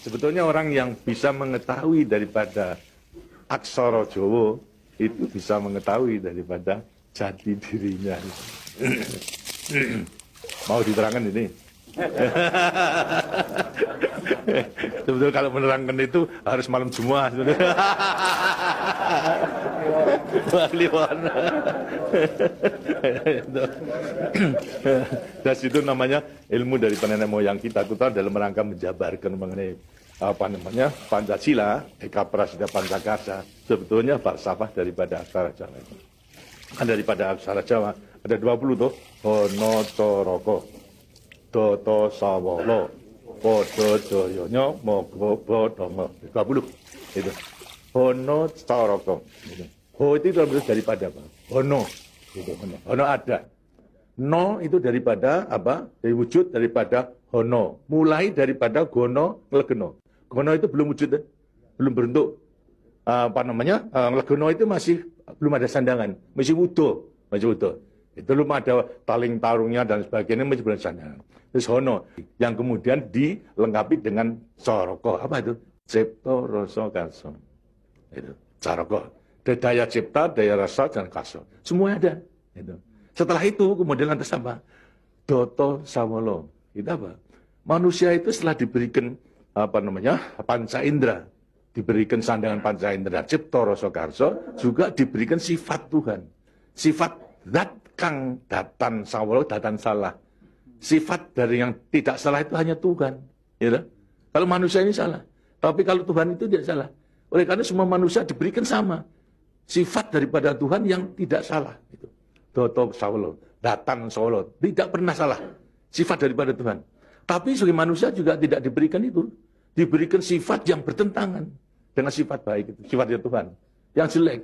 Sebetulnya orang yang bisa mengetahui daripada aksara Jowo itu bisa mengetahui daripada jati dirinya. Mau diterangkan ini? Sebetulnya kalau menerangkan itu harus malam Jumat warna, Dan nah, situ namanya ilmu dari penenek moyang kita kita dalam rangka menjabarkan mengenai apa namanya Pancasila, Eka Prasida Pancakarsa, sebetulnya falsafah daripada aksara Jawa Kan Daripada aksara Jawa ada 20 tuh. hono Coroko, Toto Sawolo, Podo Joyonyo, Mogo Bodomo. 20 itu. hono Coroko. Gitu oh itu bentuk daripada apa? Hono. Gitu, hono. ada. No itu daripada apa? Dari wujud daripada hono. Mulai daripada gono legeno. Gono itu belum wujud, eh? belum berbentuk. Uh, apa namanya? Uh, ah, legeno itu masih belum ada sandangan, masih wudo, masih wudo. Itu belum ada taling tarungnya dan sebagainya masih belum sandangan. Terus hono yang kemudian dilengkapi dengan soroko apa itu? Septo rasa Itu soroko daya cipta, daya rasa, dan kasut. Semuanya ada. Gitu. Setelah itu kemudian lantas sama Doto Samolo. Itu apa? Manusia itu setelah diberikan apa namanya panca indera, diberikan sandangan panca indera, cipto rasa karso, juga diberikan sifat Tuhan. Sifat zat kang datan sawolo datan salah. Sifat dari yang tidak salah itu hanya Tuhan. Gitu. Kalau manusia ini salah. Tapi kalau Tuhan itu tidak salah. Oleh karena semua manusia diberikan sama sifat daripada Tuhan yang tidak salah. Gitu. Toto Saulo, datang Saulo, tidak pernah salah. Sifat daripada Tuhan. Tapi sebagai manusia juga tidak diberikan itu. Diberikan sifat yang bertentangan dengan sifat baik itu, sifatnya Tuhan. Yang jelek,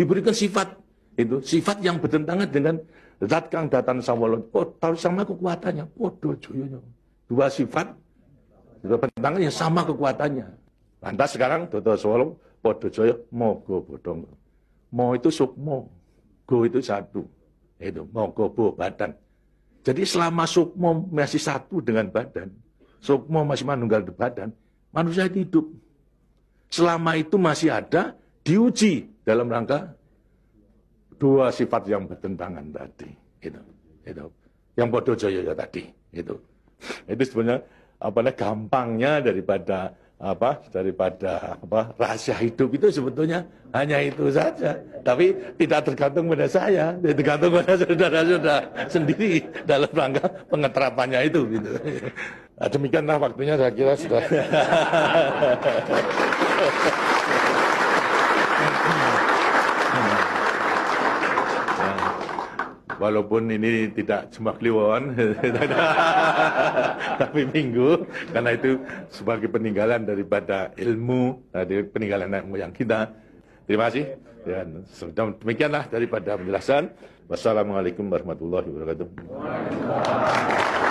diberikan sifat itu, sifat yang bertentangan dengan zat kang datan sawolo. Oh, tahu sama kekuatannya, oh, joyonya. Dua sifat bertentangan yang sama kekuatannya. Lantas sekarang Dodo Sawolo, podo joyo, mogo bodong. Mo itu sukmo, go itu satu. Itu go bo badan. Jadi selama sukmo masih satu dengan badan, sukmo masih manunggal di badan, manusia itu hidup. Selama itu masih ada, diuji dalam rangka dua sifat yang bertentangan tadi. Itu, itu. Yang bodoh jaya ya tadi. Itu. Itu sebenarnya apa gampangnya daripada apa daripada apa rahasia hidup itu sebetulnya hanya itu saja tapi tidak tergantung pada saya tergantung pada saudara-saudara sendiri dalam rangka pengeterapannya itu gitu nah, demikianlah waktunya saya kira sudah walaupun ini tidak cuma kliwon tapi minggu karena itu sebagai peninggalan daripada ilmu eh, dari peninggalan ilmu yang kita terima kasih ya, dan demikianlah daripada penjelasan wassalamualaikum warahmatullahi wabarakatuh